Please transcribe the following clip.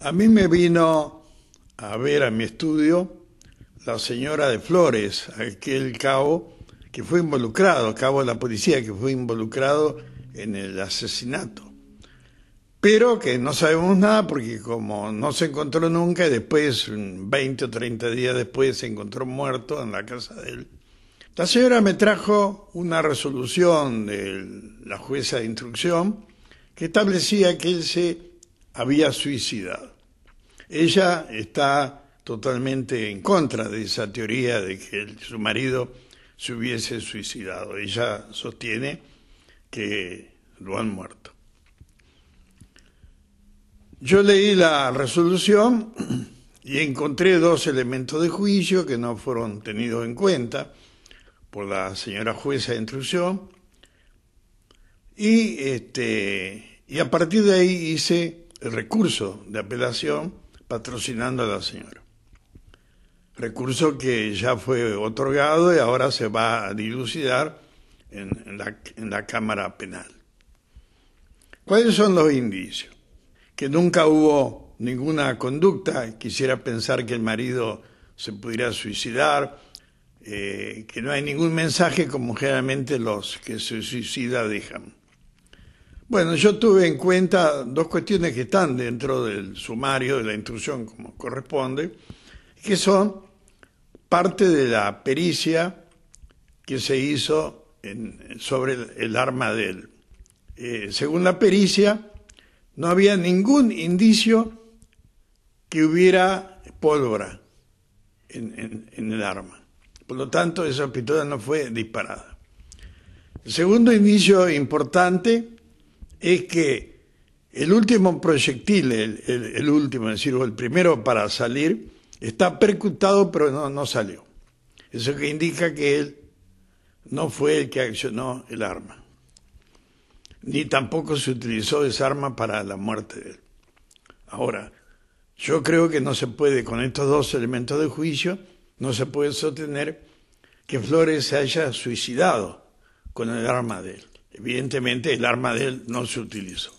A mí me vino a ver a mi estudio la señora de Flores, aquel cabo que fue involucrado, cabo de la policía que fue involucrado en el asesinato. Pero que no sabemos nada porque como no se encontró nunca y después, 20 o 30 días después, se encontró muerto en la casa de él. La señora me trajo una resolución de la jueza de instrucción que establecía que él se había suicidado. Ella está totalmente en contra de esa teoría de que su marido se hubiese suicidado. Ella sostiene que lo han muerto. Yo leí la resolución y encontré dos elementos de juicio que no fueron tenidos en cuenta por la señora jueza de instrucción y, este, y a partir de ahí hice el recurso de apelación patrocinando a la señora. Recurso que ya fue otorgado y ahora se va a dilucidar en, la, Cámara Penal. ¿Cuáles son los indicios? Que nunca hubo ninguna conducta, quisiera pensar que el marido se pudiera suicidar, eh, que no hay ningún mensaje como generalmente los que se suicida dejan. Bueno, yo tuve en cuenta dos cuestiones que están dentro del sumario de la instrucción como corresponde, que son parte de la pericia que se hizo sobre el, arma de él. Eh, según la pericia, no había ningún indicio que hubiera pólvora en, el arma. Por lo tanto, esa pistola no fue disparada. El segundo indicio importante es que el último proyectil, el, último, es decir, el primero para salir, está percutado pero no, no salió. Eso que indica que él no fue el que accionó el arma, ni tampoco se utilizó esa arma para la muerte de él. Ahora, yo creo que no se puede, con estos dos elementos de juicio, no se puede sostener que Flores se haya suicidado con el arma de él. Evidentemente el arma de él no se utilizó.